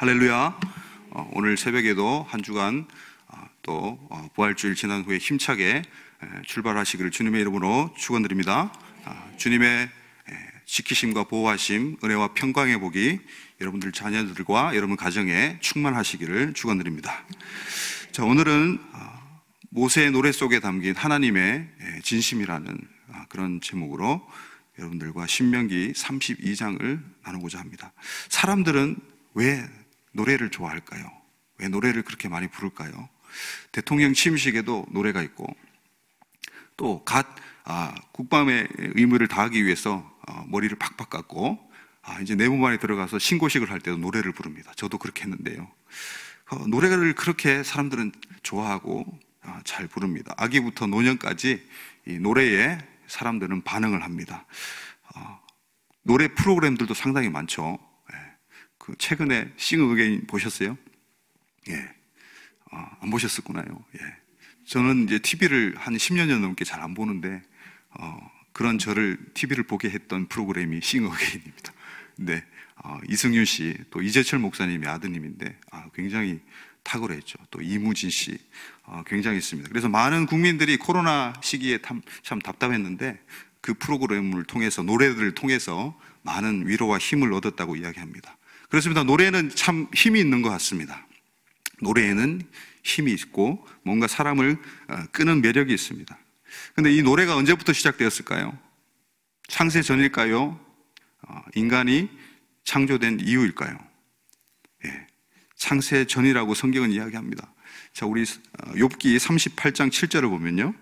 할렐루야. 어, 오늘 새벽에도 한 주간 아, 또 어, 부활주일 지난 후에 힘차게 출발하시기를 주님의 이름으로 축원드립니다. 아, 주님의 지키심과 보호하심, 은혜와 평강의 복이 여러분들 자녀들과 여러분 가정에 충만하시기를 축원드립니다. 자, 오늘은 아, 모세의 노래 속에 담긴 하나님의 진심이라는 그런 제목으로 여러분들과 신명기 32장을 나누고자 합니다. 사람들은 왜 노래를 좋아할까요? 왜 노래를 그렇게 많이 부를까요? 대통령 취임식에도 노래가 있고 또갓 아, 국방의 의무를 다하기 위해서 어, 머리를 팍팍 깎고 아, 이제 내부만에 들어가서 신고식을 할 때도 노래를 부릅니다. 저도 그렇게 했는데요. 어, 노래를 그렇게 사람들은 좋아하고 아, 잘 부릅니다. 아기부터 노년까지 이 노래에 사람들은 반응을 합니다. 어, 노래 프로그램들도 상당히 많죠. 그 최근에 싱어게인 보셨어요? 예. 어, 안 보셨었구나요. 예. 저는 이제 TV를 한 10년 넘게 잘 안 보는데, 어, 그런 저를 TV를 보게 했던 프로그램이 싱어게인입니다. 네. 어, 이승윤 씨, 또 이재철 목사님의 아드님인데, 아, 굉장히 탁월했죠. 또 이무진 씨, 어, 굉장했습니다. 그래서 많은 국민들이 코로나 시기에 참, 참 답답했는데, 그 프로그램을 통해서, 노래들을 통해서 많은 위로와 힘을 얻었다고 이야기합니다. 그렇습니다. 노래는 참 힘이 있는 것 같습니다. 노래에는 힘이 있고 뭔가 사람을 어, 끄는 매력이 있습니다. 근데 이 노래가 언제부터 시작되었을까요? 창세 전일까요? 어, 인간이 창조된 이유일까요? 예. 창세 전이라고 성경은 이야기합니다. 자, 우리 어, 욥기 38장 7절을 보면요.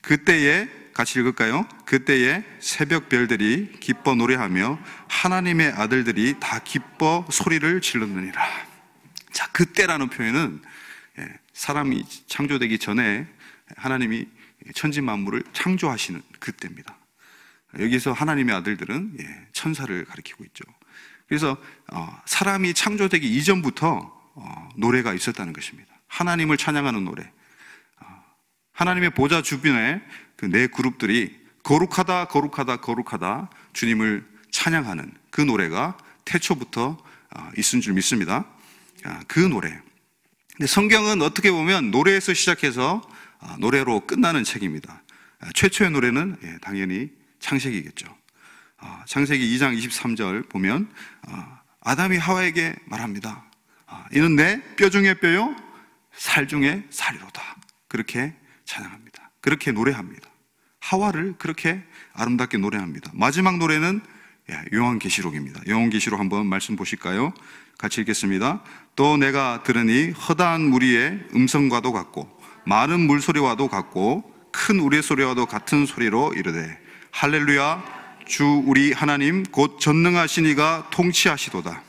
그때에 같이 읽을까요? 그때에 새벽별들이 기뻐 노래하며 하나님의 아들들이 다 기뻐 소리를 질렀느니라. 자, 그때라는 표현은 예, 사람이 창조되기 전에 하나님이 천지 만물을 창조하시는 그때입니다. 여기서 하나님의 아들들은 예, 천사를 가리키고 있죠. 그래서 어, 사람이 창조되기 이전부터 어, 노래가 있었다는 것입니다. 하나님을 찬양하는 노래, 하나님의 보좌 주변에 그 네 그룹들이 거룩하다, 거룩하다, 거룩하다 주님을 찬양하는 그 노래가 태초부터 아, 있은 줄 믿습니다. 아, 그 노래. 근데 성경은 어떻게 보면 노래에서 시작해서 아, 노래로 끝나는 책입니다. 최초의 노래는 예, 당연히 창세기겠죠. 창세기 2장 23절 보면 아담이 하와에게 말합니다. 이는 내 뼈 중에 뼈요, 살 중에 살이로다. 그렇게 찬양합니다. 그렇게 노래합니다. 하와를 그렇게 아름답게 노래합니다. 마지막 노래는 예, 요한계시록입니다. 요한계시록 한번 말씀 보실까요? 같이 읽겠습니다. 또 내가 들으니 허다한 무리의 음성과도 같고 많은 물소리와도 같고 큰 우리의 소리와도 같은 소리로 이르되 할렐루야 주 우리 하나님 곧 전능하신 이가 통치하시도다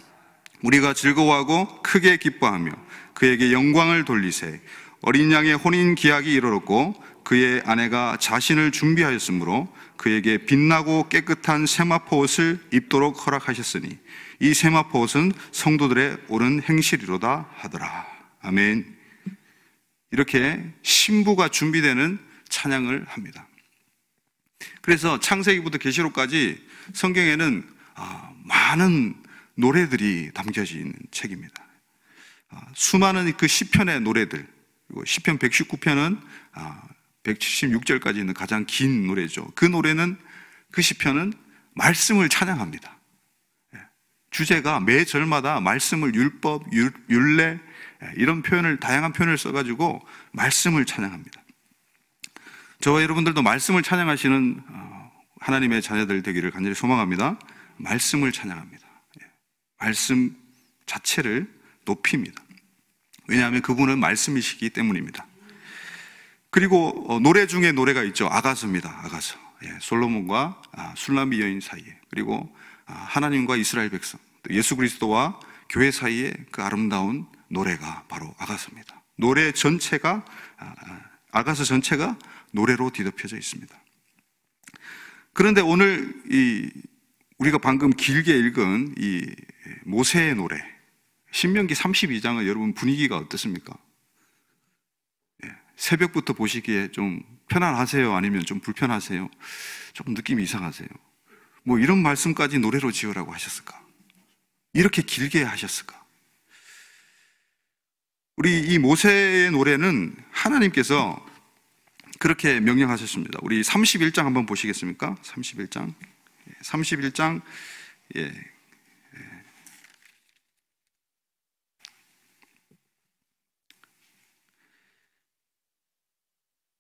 우리가 즐거워하고 크게 기뻐하며 그에게 영광을 돌리세 어린 양의 혼인 기약이 이르렀고 그의 아내가 자신을 준비하였으므로 그에게 빛나고 깨끗한 세마포 옷을 입도록 허락하셨으니 이 세마포 옷은 성도들의 옳은 행실이로다 하더라. 아멘. 이렇게 신부가 준비되는 찬양을 합니다. 그래서 창세기부터 계시록까지 성경에는 아, 많은 노래들이 담겨진 책입니다. 아, 수많은 그 시편의 노래들, 그리고 시편 119편은 176절까지 아, 있는 가장 긴 노래죠. 그 노래는 그 시편은 말씀을 찬양합니다. 예, 주제가 매 절마다 말씀을 율법, 율, 례 예, 이런 표현을 다양한 표현을 써가지고 말씀을 찬양합니다. 저와 여러분들도 말씀을 찬양하시는 어, 하나님의 자녀들 되기를 간절히 소망합니다. 말씀을 찬양합니다. 예, 말씀 자체를 높입니다. 왜냐하면 그분은 말씀이시기 때문입니다. 그리고 어, 노래 중에 노래가 있죠. 아가서입니다. 아가서. 예, 솔로몬과 아, 술람비 여인 사이에 그리고 아, 하나님과 이스라엘 백성 예수 그리스도와 교회 사이에 그 아름다운 노래가 바로 아가서입니다. 노래 전체가 아, 아가서 전체가 노래로 뒤덮여져 있습니다. 그런데 오늘 이 우리가 방금 길게 읽은 이 예, 모세의 노래 신명기 32장은 여러분 분위기가 어떻습니까? 예, 새벽부터 보시기에 좀 편안하세요? 아니면 좀 불편하세요? 조금 느낌이 이상하세요? 뭐 이런 말씀까지 노래로 지으라고 하셨을까? 이렇게 길게 하셨을까? 우리 이 모세의 노래는 하나님께서 그렇게 명령하셨습니다. 우리 31장 한번 보시겠습니까? 31장. 31장. 예.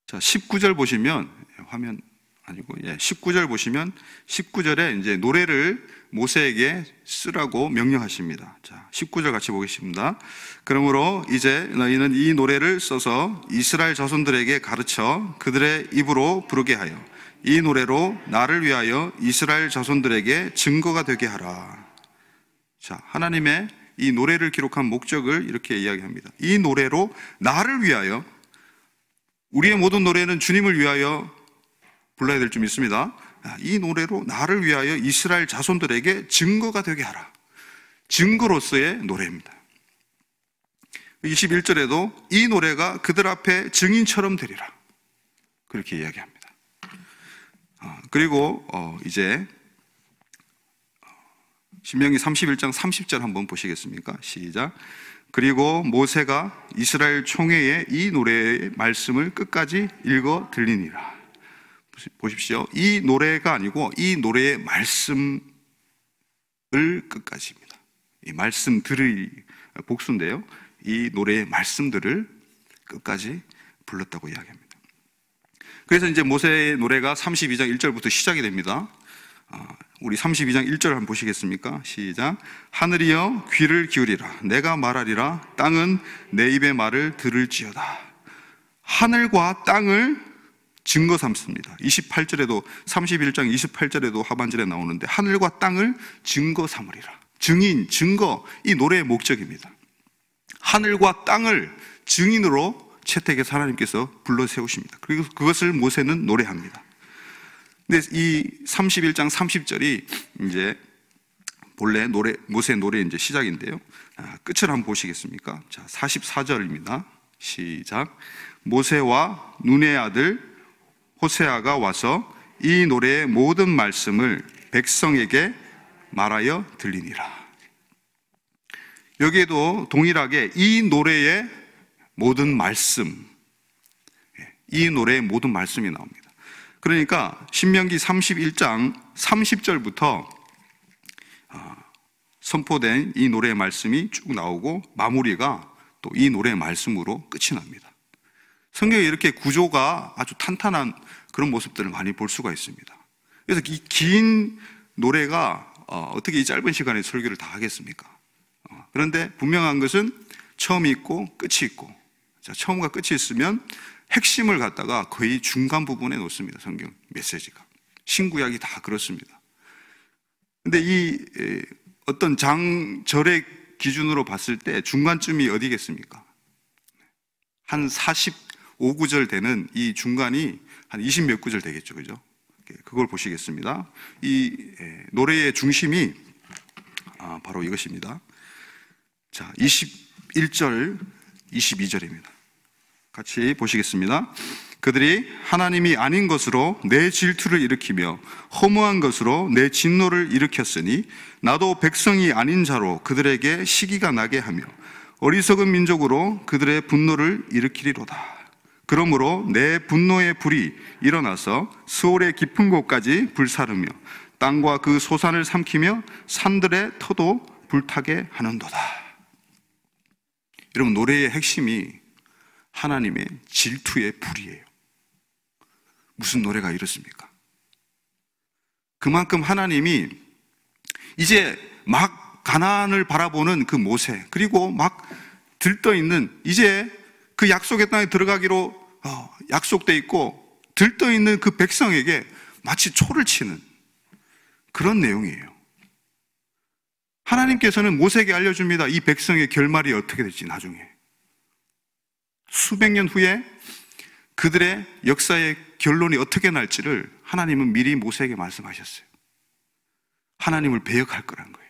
자, 19절 보시면 예, 화면 아니고 예, 19절 보시면 19절에 이제 노래를 모세에게 쓰라고 명령하십니다. 자, 19절 같이 보겠습니다. 그러므로 이제 너희는 이 노래를 써서 이스라엘 자손들에게 가르쳐 그들의 입으로 부르게 하여 이 노래로 나를 위하여 이스라엘 자손들에게 증거가 되게 하라. 자, 하나님의 이 노래를 기록한 목적을 이렇게 이야기합니다. 이 노래로 나를 위하여 우리의 모든 노래는 주님을 위하여 불러야 될 줄 믿습니다. 아, 이 노래로 나를 위하여 이스라엘 자손들에게 증거가 되게 하라. 증거로서의 노래입니다. 21절에도 이 노래가 그들 앞에 증인처럼 되리라. 그렇게 이야기합니다. 아, 그리고 어, 이제 신명기 31장 30절 한번 보시겠습니까? 시작. 그리고 모세가 이스라엘 총회에 이 노래의 말씀을 끝까지 읽어 들리니라. 보십시오. 이 노래가 아니고 이 노래의 말씀을 끝까지입니다. 이 말씀들의 복수인데요. 이 노래의 말씀들을 끝까지 불렀다고 이야기합니다. 그래서 이제 모세의 노래가 32장 1절부터 시작이 됩니다. 아, 우리 32장 1절 한번 보시겠습니까? 시작. 하늘이여 귀를 기울이라. 내가 말하리라. 땅은 내 입의 말을 들을지어다. 하늘과 땅을 증거 삼습니다. 28절에도 31장 28절에도 하반절에 나오는데 하늘과 땅을 증거 삼으리라. 증인, 증거 이 노래의 목적입니다. 하늘과 땅을 증인으로 채택해서 하나님께서 불러 세우십니다. 그리고 그것을 모세는 노래합니다. 근데 이 31장 30절이 이제 본래 노래, 모세 노래 이제 시작인데요. 아, 끝을 한번 보시겠습니까? 자, 44절입니다. 시작. 모세와 눈의 아들 호세아가 와서 이 노래의 모든 말씀을 백성에게 말하여 들리니라. 여기에도 동일하게 이 노래의 모든 말씀, 예, 이 노래의 모든 말씀이 나옵니다. 그러니까 신명기 31장 30절부터 아, 선포된 이 노래의 말씀이 쭉 나오고 마무리가 또 이 노래의 말씀으로 끝이 납니다. 성경에 이렇게 구조가 아주 탄탄한 그런 모습들을 많이 볼 수가 있습니다. 그래서 이 긴 노래가 어, 어떻게 이 짧은 시간에 설교를 다 하겠습니까? 어, 그런데 분명한 것은 처음이 있고 끝이 있고 처음과 끝이 있으면 핵심을 갖다가 거의 중간 부분에 놓습니다. 성경 메시지가. 신구약이 다 그렇습니다. 근데 이 어떤 장절의 기준으로 봤을 때 중간쯤이 어디겠습니까? 한 45구절 되는 이 중간이 한 20몇 구절 되겠죠. 그죠? 예, 그걸 보시겠습니다. 이 노래의 중심이 아, 바로 이것입니다. 자, 21절, 22절입니다. 같이 보시겠습니다. 그들이 하나님이 아닌 것으로 내 질투를 일으키며 허무한 것으로 내 진노를 일으켰으니 나도 백성이 아닌 자로 그들에게 시기가 나게 하며 어리석은 민족으로 그들의 분노를 일으키리로다. 그러므로 내 분노의 불이 일어나서 스올의 깊은 곳까지 불사르며 땅과 그 소산을 삼키며 산들의 터도 불타게 하는도다. 여러분 노래의 핵심이 하나님의 질투의 불이에요. 무슨 노래가 이렇습니까? 그만큼 하나님이 이제 막가나을 바라보는 그 모세 그리고 막 들떠 있는 이제 그 약속의 땅에 들어가기로 어, 약속돼 있고 들떠 있는 그 백성에게 마치 초를 치는 그런 내용이에요. 하나님께서는 모세에게 알려줍니다. 이 백성의 결말이 어떻게 될지 나중에. 수백 년 후에 그들의 역사의 결론이 어떻게 날지를 하나님은 미리 모세에게 말씀하셨어요. 하나님을 배역할 거란 거예요.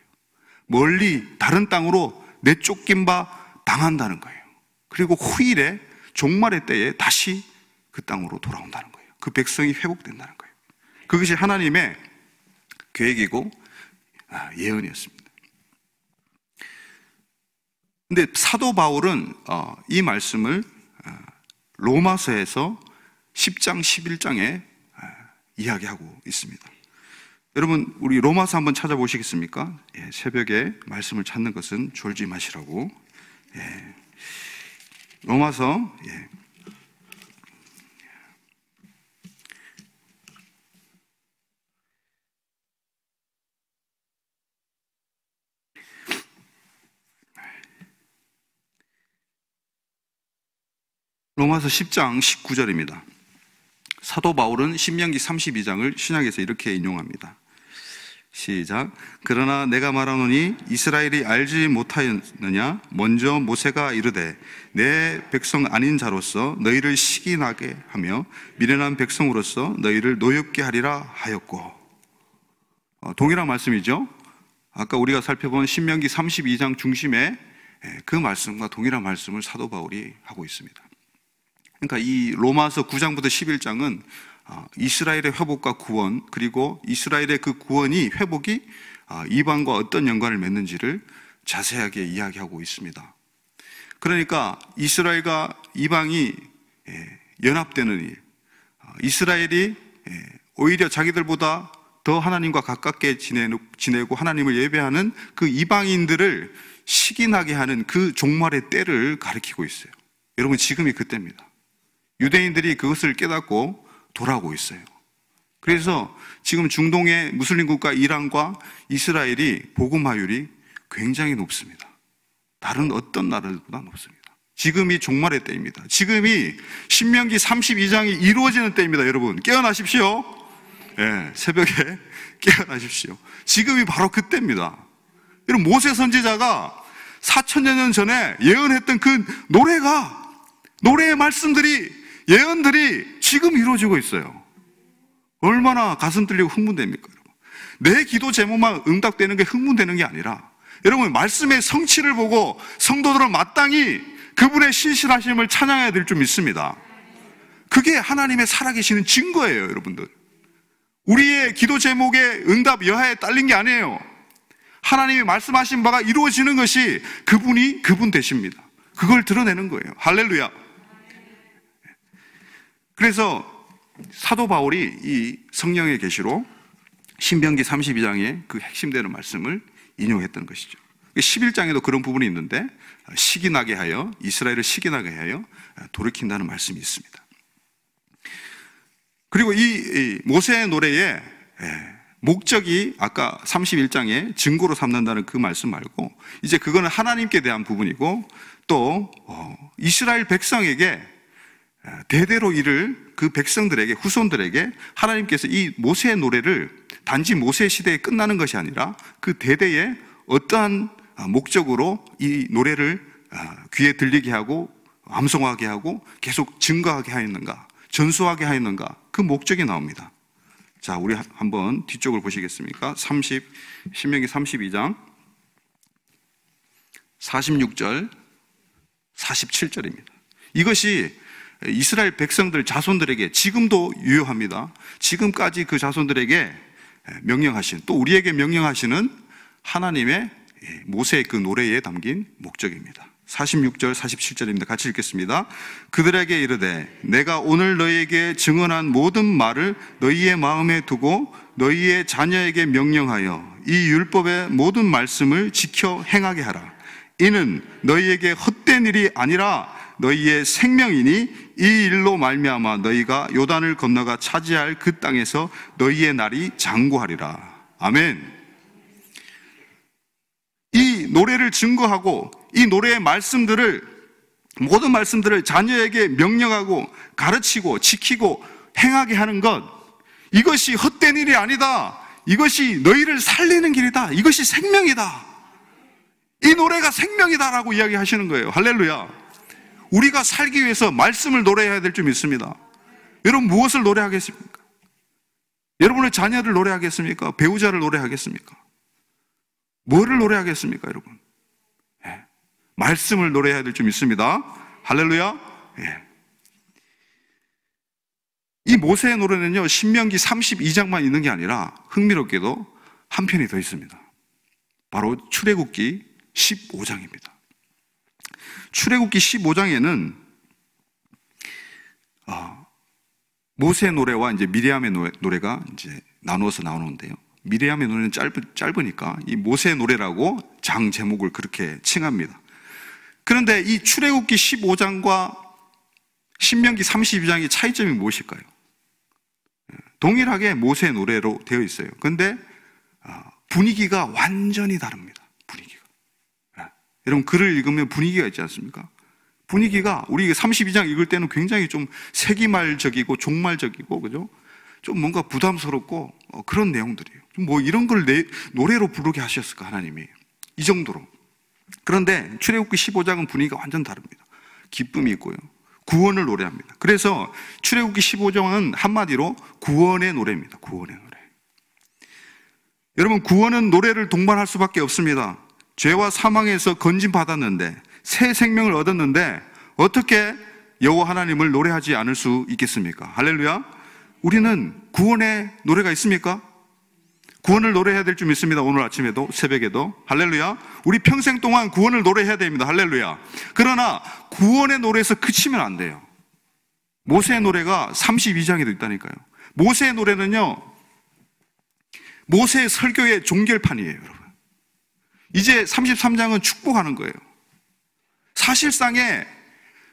멀리 다른 땅으로 내쫓긴 바 당한다는 거예요. 그리고 후일에 종말의 때에 다시 그 땅으로 돌아온다는 거예요. 그 백성이 회복된다는 거예요. 그것이 하나님의 계획이고 아, 예언이었습니다. 근데 사도 바울은 어, 이 말씀을 어, 로마서에서 10장 11장에 어, 이야기하고 있습니다. 여러분 우리 로마서 한번 찾아보시겠습니까? 예, 새벽에 말씀을 찾는 것은 졸지 마시라고. 예. 로마서 예. 로마서 10장 19절입니다. 사도 바울은 신명기 32장을 신약에서 이렇게 인용합니다. 시작. 그러나 내가 말하노니 이스라엘이 알지 못하였느냐? 먼저 모세가 이르되 내 백성 아닌 자로서 너희를 시기나게 하며 미련한 백성으로서 너희를 노엽게 하리라 하였고. 어, 동일한 말씀이죠. 아까 우리가 살펴본 신명기 32장 중심에 예, 그 말씀과 동일한 말씀을 사도 바울이 하고 있습니다. 그러니까 이 로마서 9장부터 11장은 아, 이스라엘의 회복과 구원 그리고 이스라엘의 그 구원이 회복이 아, 이방과 어떤 연관을 맺는지를 자세하게 이야기하고 있습니다. 그러니까 이스라엘과 이방이 예, 연합되는 일, 아, 이스라엘이 예, 오히려 자기들보다 더 하나님과 가깝게 지내고 하나님을 예배하는 그 이방인들을 시기나게 하는 그 종말의 때를 가리키고 있어요. 여러분 지금이 그때입니다. 유대인들이 그것을 깨닫고 돌아오고 있어요. 그래서 지금 중동의 무슬림 국가 이란과 이스라엘이 복음화율이 굉장히 높습니다. 다른 어떤 나라들보다 높습니다. 지금이 종말의 때입니다. 지금이 신명기 32장이 이루어지는 때입니다, 여러분. 깨어나십시오. 네, 새벽에 깨어나십시오. 지금이 바로 그때입니다. 여러 모세 선지자가 4천여 년 전에 예언했던 그 노래가 노래의 말씀들이 예언들이 지금 이루어지고 있어요. 얼마나 가슴 뚫리고 흥분됩니까? 내 기도 제목만 응답되는 게 흥분되는 게 아니라 여러분 말씀의 성취를 보고 성도들은 마땅히 그분의 신실하심을 찬양해야 될 줄 믿습니다. 그게 하나님의 살아계시는 증거예요, 여러분들. 우리의 기도 제목의 응답 여하에 딸린 게 아니에요. 하나님이 말씀하신 바가 이루어지는 것이 그분이 그분 되십니다. 그걸 드러내는 거예요. 할렐루야. 그래서 사도 바울이 이 성령의 계시로 신명기 32장의 그 핵심되는 말씀을 인용했던 것이죠. 11장에도 그런 부분이 있는데 시기 나게 하여 이스라엘을 시기 나게 하여 돌이킨다는 말씀이 있습니다. 그리고 이 모세의 노래에 예, 목적이 아까 31장에 증거로 삼는다는 그 말씀 말고 이제 그거는 하나님께 대한 부분이고 또 어, 이스라엘 백성에게 아, 대대로 이를 그 백성들에게 후손들에게 하나님께서 이 모세의 노래를 단지 모세 시대에 끝나는 것이 아니라 그 대대에 어떠한 아, 목적으로 이 노래를 아, 귀에 들리게 하고 암송하게 하고 계속 증거하게 하였는가 전수하게 하였는가 그 목적이 나옵니다. 자, 우리 한번 뒤쪽을 보시겠습니까? 30 신명기 32장 46절 47절입니다. 이것이 이스라엘 백성들 자손들에게 지금도 유효합니다. 지금까지 그 자손들에게 명령하신 또 우리에게 명령하시는 하나님의 모세의 그 노래에 담긴 목적입니다. 46절 47절입니다. 같이 읽겠습니다. 그들에게 이르되 내가 오늘 너희에게 증언한 모든 말을 너희의 마음에 두고 너희의 자녀에게 명령하여 이 율법의 모든 말씀을 지켜 행하게 하라. 이는 너희에게 헛된 일이 아니라 너희의 생명이니 이 일로 말미암아 너희가 요단을 건너가 차지할 그 땅에서 너희의 날이 장구하리라. 아멘. 이 노래를 증거하고 이 노래의 말씀들을 모든 말씀들을 자녀에게 명령하고 가르치고 지키고 행하게 하는 것 이것이 헛된 일이 아니다. 이것이 너희를 살리는 길이다. 이것이 생명이다. 이 노래가 생명이다라고 이야기하시는 거예요. 할렐루야. 우리가 살기 위해서 말씀을 노래해야 될줄 믿습니다. 여러분 무엇을 노래하겠습니까? 여러분의 자녀를 노래하겠습니까? 배우자를 노래하겠습니까? 뭐를 노래하겠습니까, 여러분? 예. 말씀을 노래해야 될줄 믿습니다. 할렐루야. 예. 이 모세의 노래는요, 신명기 32장만 있는 게 아니라 흥미롭게도 한 편이 더 있습니다. 바로 출애굽기 15장입니다. 출애굽기 15장에는 아, 모세 노래와 이제 미리암의 노래가 이제 나누어서 나오는데요. 미리암의 노래는 짧, 으니까이 모세 노래라고 장 제목을 그렇게 칭합니다. 그런데 이 출애굽기 15장과 신명기 32장의 차이점이 무엇일까요? 동일하게 모세 노래로 되어 있어요. 그런데 아, 분위기가 완전히 다릅니다. 여러분 글을 읽으면 분위기가 있지 않습니까? 분위기가 우리 32장 읽을 때는 굉장히 좀 세기말적이고 종말적이고 그죠? 좀 뭔가 부담스럽고 어, 그런 내용들이에요. 뭐 이런 걸 내, 노래로 부르게 하셨을까 하나님이 이 정도로. 그런데 출애굽기 15장은 분위기가 완전 다릅니다. 기쁨이 있고요. 구원을 노래합니다. 그래서 출애굽기 15장은 한마디로 구원의 노래입니다. 구원의 노래. 여러분 구원은 노래를 동반할 수밖에 없습니다. 죄와 사망에서 건진 받았는데 새 생명을 얻었는데 어떻게 여호와 하나님을 노래하지 않을 수 있겠습니까? 할렐루야. 우리는 구원의 노래가 있습니까? 구원을 노래해야 될 줄 믿습니다. 오늘 아침에도 새벽에도 할렐루야. 우리 평생 동안 구원을 노래해야 됩니다. 할렐루야. 그러나 구원의 노래에서 그치면 안 돼요. 모세의 노래가 32장에도 있다니까요. 모세의 노래는요. 모세의 설교의 종결판이에요, 여러분. 이제 33장은 축복하는 거예요. 사실상의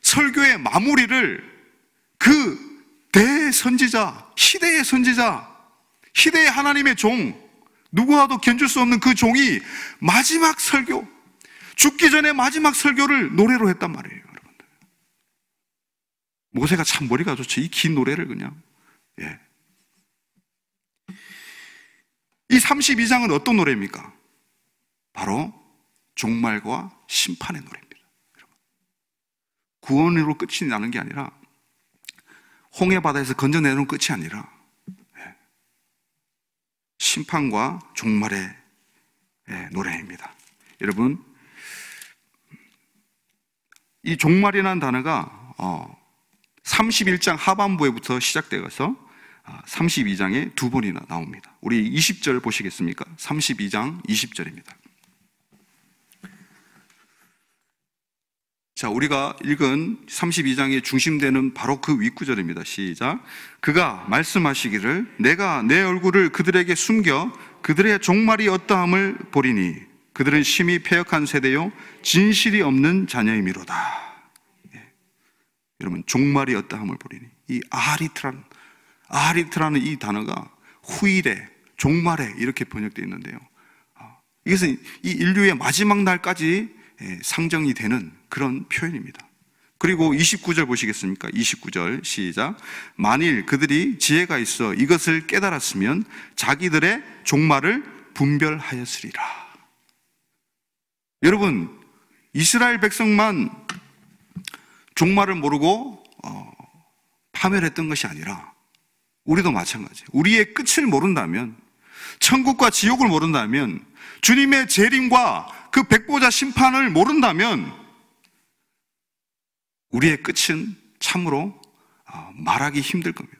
설교의 마무리를 그 대선지자, 시대의 선지자, 시대의 하나님의 종, 누구와도 견줄 수 없는 그 종이 마지막 설교, 죽기 전에 마지막 설교를 노래로 했단 말이에요, 여러분들. 모세가 참 머리가 좋지. 이긴 노래를 그냥, 예. 이 32장은 어떤 노래입니까? 바로 종말과 심판의 노래입니다. 구원으로 끝이 나는 게 아니라 홍해 바다에서 건져내는 끝이 아니라 예, 심판과 종말의 예, 노래입니다. 여러분 이 종말이라는 단어가 31장 어, 하반부에부터 시작되어서 32장에 아, 두 번이나 나옵니다. 우리 20절 보시겠습니까? 32장 20절입니다. 자, 우리가 읽은 32장의 중심되는 바로 그 윗구절입니다. 시작. 그가 말씀하시기를 내가 내 얼굴을 그들에게 숨겨 그들의 종말이 어떠함을 보리니 그들은 심히 폐역한 세대요 진실이 없는 자녀이미로다. 예. 여러분 종말이 어떠함을 보리니 이아하리트라 아하리트라는 이 단어가 후일에 종말에 이렇게 번역되어 있는데요. 아, 이것은 이 인류의 마지막 날까지 예, 상정이 되는 그런 표현입니다. 그리고 29절 보시겠습니까? 29절 시작. 만일 그들이 지혜가 있어 이것을 깨달았으면 자기들의 종말을 분별하였으리라. 여러분, 이스라엘 백성만 종말을 모르고 어, 파멸했던 것이 아니라 우리도 마찬가지 우리의 끝을 모른다면 천국과 지옥을 모른다면 주님의 재림과 그 백보자 심판을 모른다면 우리의 끝은 참으로 어, 말하기 힘들 겁니다.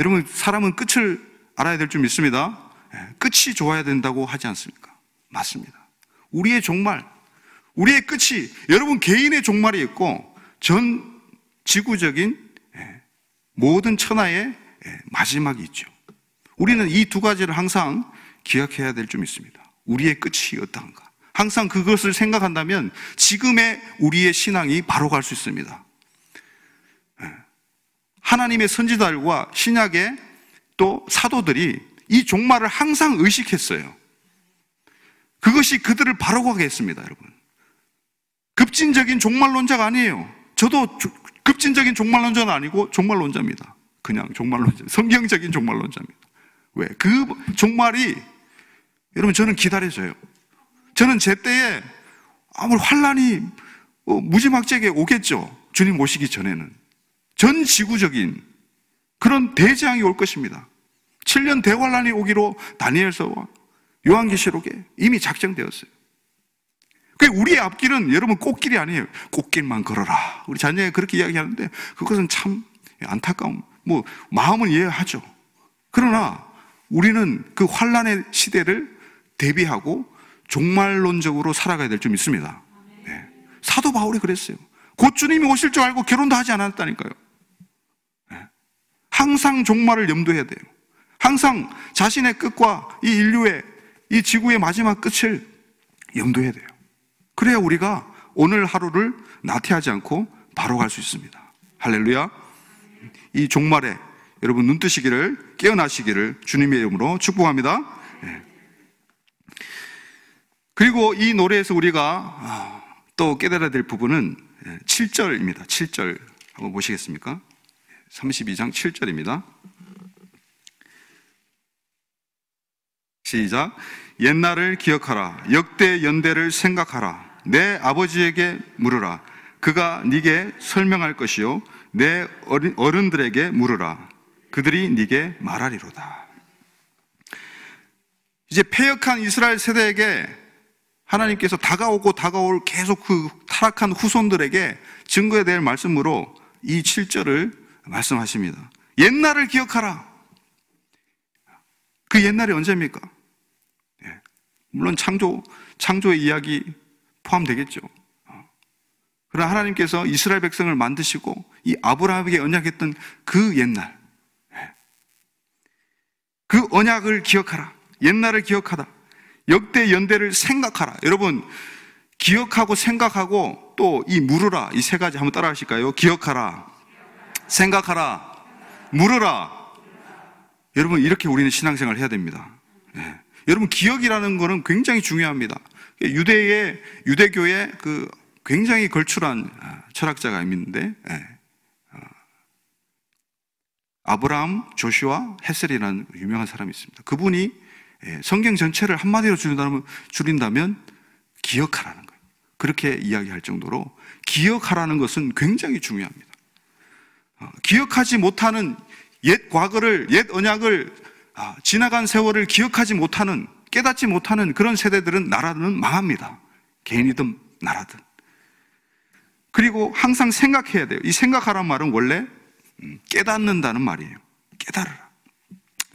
여러분, 사람은 끝을 알아야 될 줄 믿습니다. 예, 끝이 좋아야 된다고 하지 않습니까? 맞습니다. 우리의 종말, 우리의 끝이 여러분 개인의 종말이 있고 전 지구적인 예, 모든 천하의 예, 마지막이 있죠. 우리는 이 두 가지를 항상 기억해야 될 줄 믿습니다. 우리의 끝이 어떠한가? 항상 그것을 생각한다면 지금의 우리의 신앙이 바로 갈 수 있습니다. 예. 하나님의 선지자들과 신약의 또 사도들이 이 종말을 항상 의식했어요. 그것이 그들을 바로 가게 했습니다, 여러분. 급진적인 종말론자가 아니에요. 저도 급진적인 종말론자는 아니고 종말론자입니다. 그냥 종말론자, 성경적인 종말론자입니다. 왜? 그 종말이 여러분 저는 기다려져요. 저는 제 때에 아무 환란이 어, 무지막지하게 오겠죠. 주님 오시기 전에는. 전 지구적인 그런 대재앙이 올 것입니다. 7년 대환란이 오기로 다니엘서와 요한계시록에 이미 작정되었어요. 그 우리의 앞길은 여러분 꽃길이 아니에요. 꽃길만 걸어라. 우리 자녀가 그렇게 이야기하는데 그것은 참안타까운뭐 마음은 이해하죠. 그러나 우리는 그 환란의 시대를 대비하고 종말론적으로 살아가야 될점 있습니다. 네. 사도 바울이 그랬어요. 곧 주님이 오실 줄 알고 결혼도 하지 않았다니까요. 네. 항상 종말을 염두해야 돼요. 항상 자신의 끝과 이 인류의 이 지구의 마지막 끝을 염두해야 돼요. 그래야 우리가 오늘 하루를 나태하지 않고 바로 갈 수 있습니다. 할렐루야. 이 종말에 여러분 눈 뜨시기를 깨어나시기를 주님의 이름으로 축복합니다. 네. 그리고 이 노래에서 우리가 아, 또 깨달아야 될 부분은 7절입니다. 예, 7절 한번 보시겠습니까? 32장 7절입니다. 시작. 옛날을 기억하라. 역대 연대를 생각하라. 내 아버지에게 물으라. 그가 네게 설명할 것이요. 내 어른들에게 물으라. 그들이 네게 말하리로다. 이제 폐역한 이스라엘 세대에게 하나님께서 다가오고 다가올 계속 그 타락한 후손들에게 증거에 대한 말씀으로 이 7절을 말씀하십니다. 옛날을 기억하라. 그 옛날이 언제입니까? 예. 물론 창조, 창조의 이야기 포함되겠죠. 그러나 하나님께서 이스라엘 백성을 만드시고 이 아브라함에게 언약했던 그 옛날. 예. 그 언약을 기억하라. 옛날을 기억하다. 역대 연대를 생각하라. 여러분, 기억하고 생각하고 또 이 물으라. 이 세 가지 한번 따라 하실까요? 기억하라. 생각하라. 물으라. 여러분, 이렇게 우리는 신앙생활 해야 됩니다. 네. 여러분, 기억이라는 거는 굉장히 중요합니다. 유대의, 유대교의 그 굉장히 걸출한 아, 철학자가 있는데, 네. 아브라함 조슈아 헤셀이라는 유명한 사람이 있습니다. 그분이 예, 성경 전체를 한마디로 줄인다면, 줄인다면 기억하라는 거예요. 그렇게 이야기할 정도로 기억하라는 것은 굉장히 중요합니다. 어, 기억하지 못하는 옛 과거를, 옛 언약을, 아, 지나간 세월을 기억하지 못하는, 깨닫지 못하는 그런 세대들은 나라는 망합니다. 개인이든 나라든. 그리고 항상 생각해야 돼요. 이 생각하란 말은 원래 음, 깨닫는다는 말이에요. 깨달아라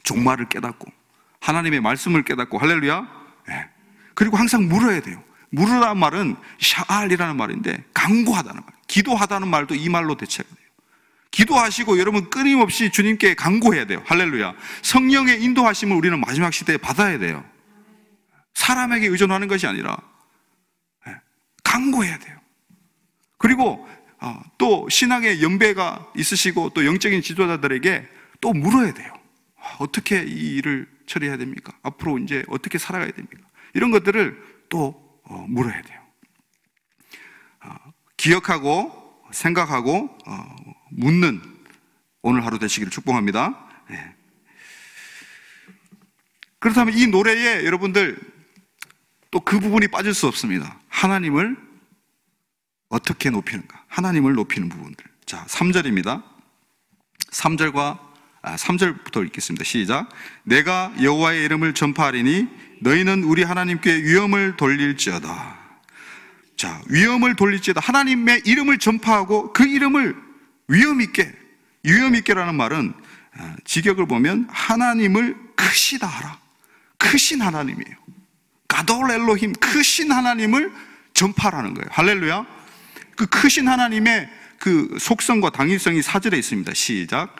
종말을 깨닫고. 하나님의 말씀을 깨닫고 할렐루야. 예. 그리고 항상 물어야 돼요. 물으라는 말은 샤알이라는 말인데 강구하다는 말. 기도하다는 말도 이 말로 대체가 돼요. 기도하시고 여러분 끊임없이 주님께 강구해야 돼요. 할렐루야. 성령의 인도하심을 우리는 마지막 시대에 받아야 돼요. 사람에게 의존하는 것이 아니라 예, 강구해야 돼요. 그리고 어, 또 신앙의 연배가 있으시고 또 영적인 지도자들에게 또 물어야 돼요. 어떻게 이 일을 처리해야 됩니까? 앞으로 이제 어떻게 살아가야 됩니까? 이런 것들을 또 어, 물어야 돼요. 어, 기억하고 생각하고 어, 묻는 오늘 하루 되시기를 축복합니다. 예. 그렇다면 이 노래에 여러분들 또 그 부분이 빠질 수 없습니다. 하나님을 어떻게 높이는가? 하나님을 높이는 부분들. 자, 3절입니다. 3절과 3절부터 아, 읽겠습니다. 시작. 내가 여호와의 이름을 전파하리니 너희는 우리 하나님께 위험을 돌릴지어다. 자, 위험을 돌릴지어다. 하나님의 이름을 전파하고 그 이름을 위험 있게 위험 있게라는 말은 아, 직역을 보면 하나님을 크시다 하라. 크신 하나님이에요. 가돌 엘로힘 크신 하나님을 전파라는 거예요. 할렐루야. 그 크신 하나님의 그 속성과 당일성이 사절에 있습니다. 시작.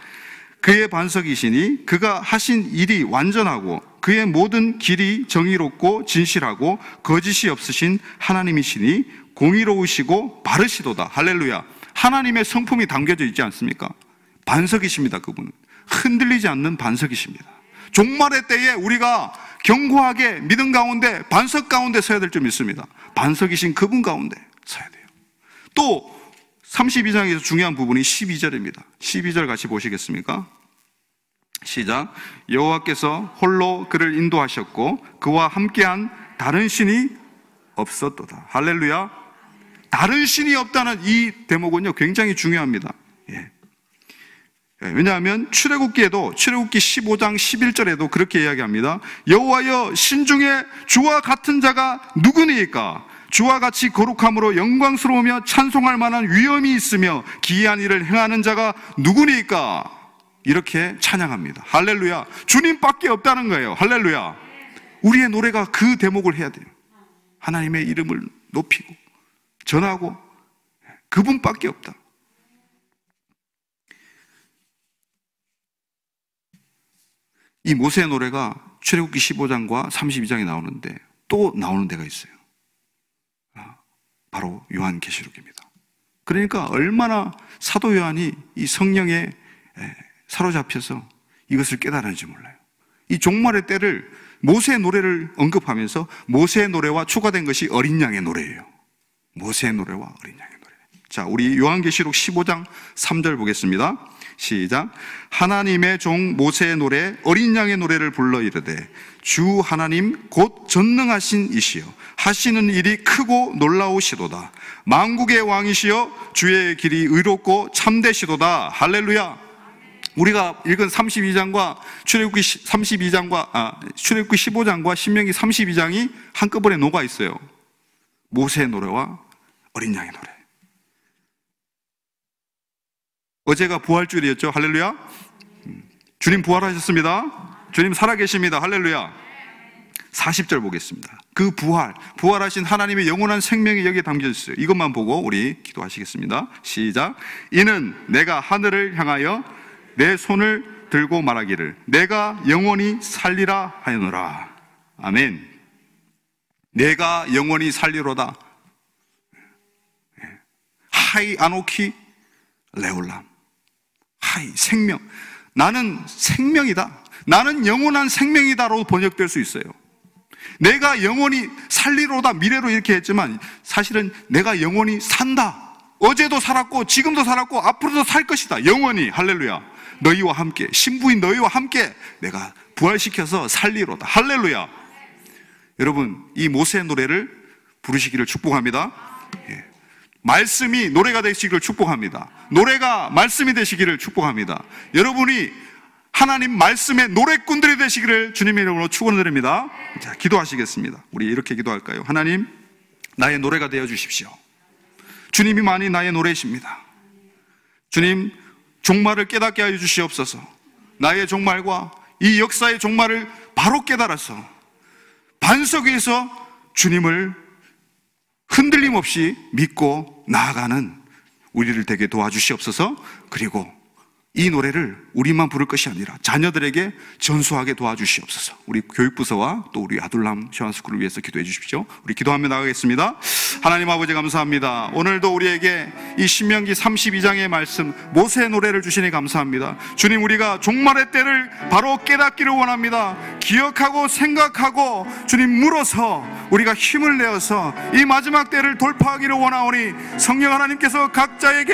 그의 반석이시니 그가 하신 일이 완전하고 그의 모든 길이 정의롭고 진실하고 거짓이 없으신 하나님이시니 공의로우시고 바르시도다. 할렐루야. 하나님의 성품이 담겨져 있지 않습니까? 반석이십니다. 그분은. 흔들리지 않는 반석이십니다. 종말의 때에 우리가 견고하게 믿음 가운데 반석 가운데 서야 될줄있습니다 반석이신 그분 가운데 서야 돼요. 또 32장에서 중요한 부분이 12절입니다. 12절 같이 보시겠습니까? 시작. 여호와께서 홀로 그를 인도하셨고 그와 함께한 다른 신이 없었도다. 할렐루야. 다른 신이 없다는 이 대목은요 굉장히 중요합니다. 예. 예 왜냐하면 출애굽기에도 출애굽기 15장 11절에도 그렇게 이야기합니다. 여호와여 신 중에 주와 같은 자가 누구니까 주와 같이 거룩함으로 영광스러우며 찬송할 만한 위엄이 있으며 기이한 일을 행하는 자가 누구니까? 이렇게 찬양합니다. 할렐루야. 주님밖에 없다는 거예요. 할렐루야. 우리의 노래가 그 대목을 해야 돼요. 하나님의 이름을 높이고 전하고 그분밖에 없다. 이 모세의 노래가 출애굽기 15장과 32장에 나오는데 또 나오는 데가 있어요. 바로 요한계시록입니다. 그러니까 얼마나 사도 요한이 이 성령에 사로잡혀서 이것을 깨달았는지 몰라요. 이 종말의 때를 모세의 노래를 언급하면서 모세의 노래와 추가된 것이 어린 양의 노래예요. 모세의 노래와 어린 양의 노래. 자, 우리 요한계시록 15장 3절 보겠습니다. 시작. 하나님의 종 모세의 노래, 어린 양의 노래를 불러 이르되 주 하나님 곧 전능하신 이시여 하시는 일이 크고 놀라우시도다. 만국의 왕이시여 주의 길이 의롭고 참되시도다. 할렐루야. 우리가 읽은 32장과 출애굽기 32장과 아, 출애굽기 15장과 신명기 32장이 한꺼번에 녹아 있어요. 모세의 노래와 어린 양의 노래. 어제가 부활주일이었죠. 할렐루야. 음, 주님 부활하셨습니다. 주님 살아계십니다. 할렐루야. 40절 보겠습니다. 그 부활, 부활하신 하나님의 영원한 생명이 여기에 담겨 있어요. 이것만 보고 우리 기도하시겠습니다. 시작. 이는 내가 하늘을 향하여 내 손을 들고 말하기를 내가 영원히 살리라 하였노라. 아멘. 내가 영원히 살리로다. 하이 아노키 레올람. 하이 생명. 나는 생명이다. 나는 영원한 생명이다로 번역될 수 있어요. 내가 영원히 살리로다 미래로 이렇게 했지만 사실은 내가 영원히 산다. 어제도 살았고 지금도 살았고 앞으로도 살 것이다. 영원히 할렐루야. 너희와 함께 신부인 너희와 함께 내가 부활시켜서 살리로다. 할렐루야. 여러분 이 모세의 노래를 부르시기를 축복합니다. 예. 말씀이 노래가 되시기를 축복합니다. 노래가 말씀이 되시기를 축복합니다. 여러분이 하나님 말씀의 노래꾼들이 되시기를 주님의 이름으로 축원드립니다. 자, 기도하시겠습니다. 우리 이렇게 기도할까요? 하나님, 나의 노래가 되어 주십시오. 주님이 많이 나의 노래십니다. 주님, 종말을 깨닫게 하여 주시옵소서. 나의 종말과 이 역사의 종말을 바로 깨달아서 반석 위에서 주님을 흔들림 없이 믿고 나아가는 우리를 되게 도와주시옵소서. 그리고 이 노래를 우리만 부를 것이 아니라 자녀들에게 전수하게 도와주시옵소서. 우리 교육부서와 또 우리 아둘람 셔안스쿨을 위해서 기도해 주십시오. 우리 기도하며 나가겠습니다. 하나님 아버지 감사합니다. 오늘도 우리에게 이 신명기 32장의 말씀 모세 노래를 주시니 감사합니다. 주님 우리가 종말의 때를 바로 깨닫기를 원합니다. 기억하고 생각하고 주님 물어서 우리가 힘을 내어서 이 마지막 때를 돌파하기를 원하오니 성령 하나님께서 각자에게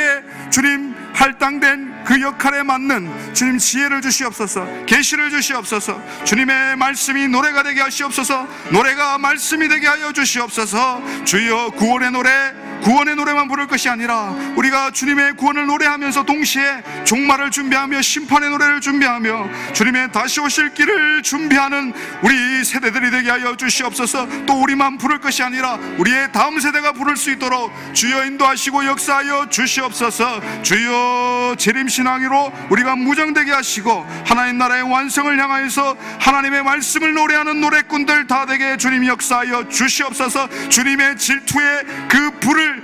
주님 할당된 그 역할에 맞는 주님 지혜를 주시옵소서 계시를 주시옵소서 주님의 말씀이 노래가 되게 하시옵소서 노래가 말씀이 되게 하여 주시옵소서 주여 구원의 노래 구원의 노래만 부를 것이 아니라 우리가 주님의 구원을 노래하면서 동시에 종말을 준비하며 심판의 노래를 준비하며 주님의 다시 오실 길을 준비하는 우리 세대들이 되게 하여 주시옵소서 또 우리만 부를 것이 아니라 우리의 다음 세대가 부를 수 있도록 주여 인도하시고 역사하여 주시옵소서 주여 재림신앙으로 우리가 무장되게 하시고 하나님 나라의 완성을 향하여서 하나님의 말씀을 노래하는 노래꾼들 다 되게 주님 역사하여 주시옵소서 주님의 질투에그 불을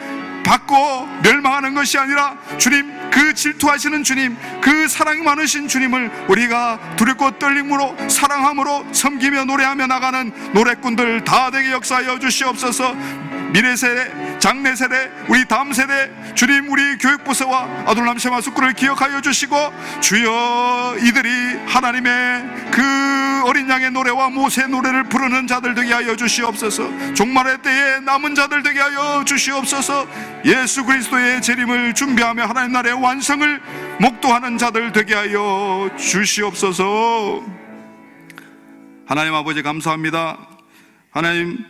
받고 멸망하는 것이 아니라 주님 그 질투하시는 주님 그 사랑이 많으신 주님을 우리가 두렵고 떨림으로 사랑함으로 섬기며 노래하며 나가는 노래꾼들 다 되게 역사하여 주시옵소서 미래 세대, 장래 세대, 우리 다음 세대, 주님 우리 교육부서와 아돌람 쉐마 숙구를 기억하여 주시고 주여 이들이 하나님의 그 어린 양의 노래와 모세 노래를 부르는 자들 되게 하여 주시옵소서. 종말의 때에 남은 자들 되게 하여 주시옵소서. 예수 그리스도의 재림을 준비하며 하나님 나라의 완성을 목도하는 자들 되게 하여 주시옵소서. 하나님 아버지 감사합니다. 하나님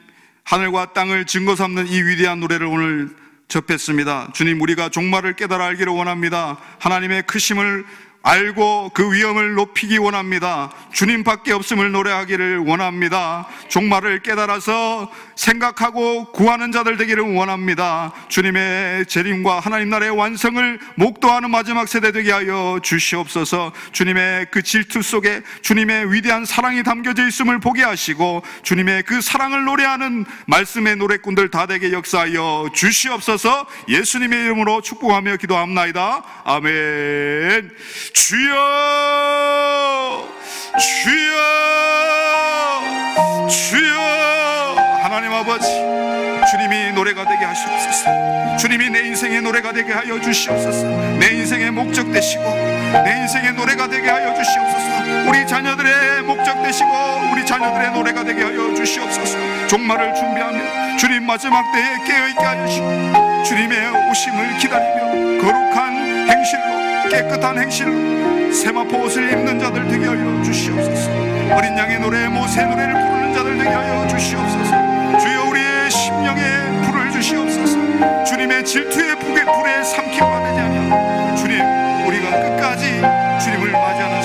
하늘과 땅을 증거 삼는 이 위대한 노래를 오늘 접했습니다. 주님, 우리가 종말을 깨달아 알기를 원합니다. 하나님의 크심을 알고 그 위험을 높이기 원합니다. 주님밖에 없음을 노래하기를 원합니다. 종말을 깨달아서 생각하고 구하는 자들 되기를 원합니다. 주님의 재림과 하나님 나라의 완성을 목도하는 마지막 세대 되게 하여 주시옵소서. 주님의 그 질투 속에 주님의 위대한 사랑이 담겨져 있음을 보게 하시고 주님의 그 사랑을 노래하는 말씀의 노래꾼들 다 되게 역사하여 주시옵소서. 예수님의 이름으로 축복하며 기도합나이다. 아멘. 주여 주여 주여 하나님 아버지 주님이 노래가 되게 하시옵소서 주님이 내 인생의 노래가 되게 하여 주시옵소서 내 인생의 목적 되시고 내 인생의 노래가 되게 하여 주시옵소서 우리 자녀들의 목적 되시고 우리 자녀들의 노래가 되게 하여 주시옵소서 종말을 준비하며 주님 마지막 때에 깨어있게 하시고 주님의 오심을 기다리며 거룩한 행실로 깨끗한 행실로 세마포 옷을 입는 자들 되게 하여 주시옵소서 어린 양의 노래 모세 노래를 부르는 자들 되게 하여 주시옵소서 주여 우리의 심령에 불을 주시옵소서 주님의 질투의 불에 삼킴과 되지 아니 주님 우리가 끝까지 주님을 맞이하는